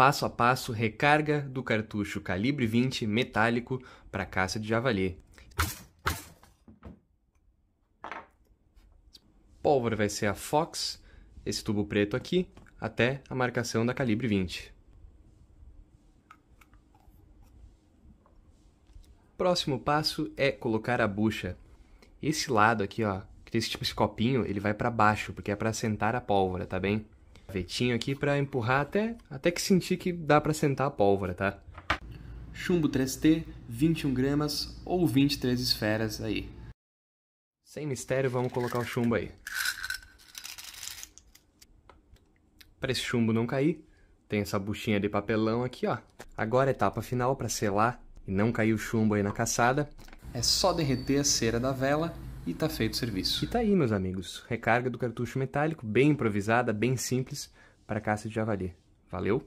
passo a passo recarga do cartucho calibre 20 metálico para caça de javali. Pólvora vai ser a Fox, esse tubo preto aqui, até a marcação da calibre 20. Próximo passo é colocar a bucha. Esse lado aqui, ó, que tem esse tipo de copinho, ele vai para baixo, porque é para sentar a pólvora, tá bem? vetinho aqui para empurrar até, até que sentir que dá para sentar a pólvora, tá? Chumbo 3T, 21 gramas ou 23 esferas aí. Sem mistério, vamos colocar o chumbo aí. Para esse chumbo não cair, tem essa buchinha de papelão aqui, ó. Agora é etapa final para selar e não cair o chumbo aí na caçada. É só derreter a cera da vela e tá feito o serviço. E tá aí, meus amigos. Recarga do cartucho metálico, bem improvisada, bem simples, para caça de javali. Valeu!